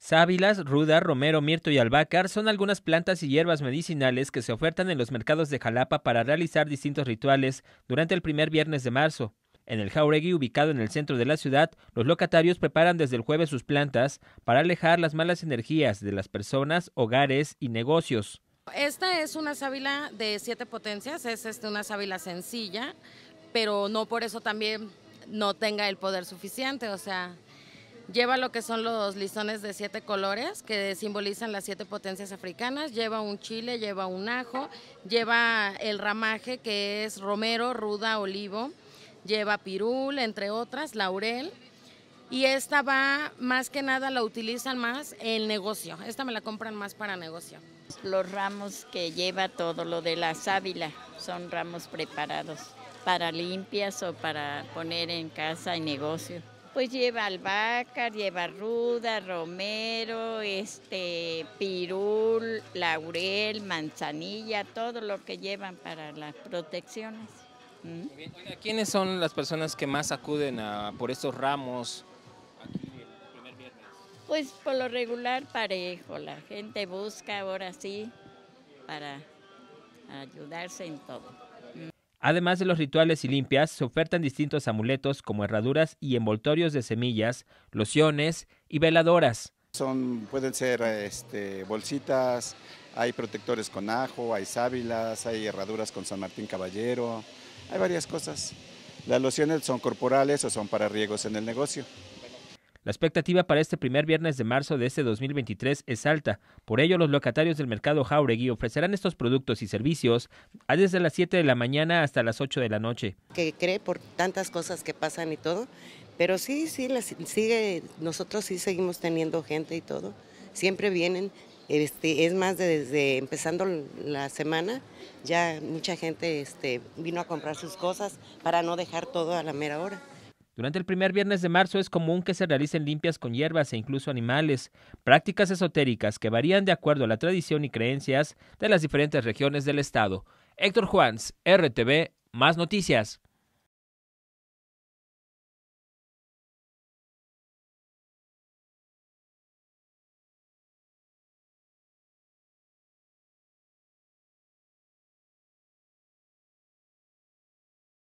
Sábilas, ruda, romero, mirto y albácar son algunas plantas y hierbas medicinales que se ofertan en los mercados de Jalapa para realizar distintos rituales durante el primer viernes de marzo. En el jauregui ubicado en el centro de la ciudad, los locatarios preparan desde el jueves sus plantas para alejar las malas energías de las personas, hogares y negocios. Esta es una sábila de siete potencias, es este, una sábila sencilla, pero no por eso también no tenga el poder suficiente, o sea, Lleva lo que son los listones de siete colores que simbolizan las siete potencias africanas, lleva un chile, lleva un ajo, lleva el ramaje que es romero, ruda, olivo, lleva pirul, entre otras, laurel. Y esta va, más que nada, la utilizan más el negocio. Esta me la compran más para negocio. Los ramos que lleva todo lo de la sábila son ramos preparados para limpias o para poner en casa y negocio. Pues lleva albahaca, lleva ruda, romero, este, pirul, laurel, manzanilla, todo lo que llevan para las protecciones. ¿Quiénes son las personas que más acuden a, por estos ramos aquí el primer viernes? Pues por lo regular parejo, la gente busca ahora sí para ayudarse en todo. Además de los rituales y limpias, se ofertan distintos amuletos como herraduras y envoltorios de semillas, lociones y veladoras. pueden ser este, bolsitas, hay protectores con ajo, hay sábilas, hay herraduras con San Martín Caballero, hay varias cosas. Las lociones son corporales o son para riegos en el negocio. La expectativa para este primer viernes de marzo de este 2023 es alta. Por ello, los locatarios del mercado Jauregui ofrecerán estos productos y servicios desde las 7 de la mañana hasta las 8 de la noche. Que cree por tantas cosas que pasan y todo, pero sí, sí, sigue, nosotros sí seguimos teniendo gente y todo. Siempre vienen, este, es más desde empezando la semana, ya mucha gente este, vino a comprar sus cosas para no dejar todo a la mera hora. Durante el primer viernes de marzo es común que se realicen limpias con hierbas e incluso animales, prácticas esotéricas que varían de acuerdo a la tradición y creencias de las diferentes regiones del estado. Héctor Juans, RTV, más noticias.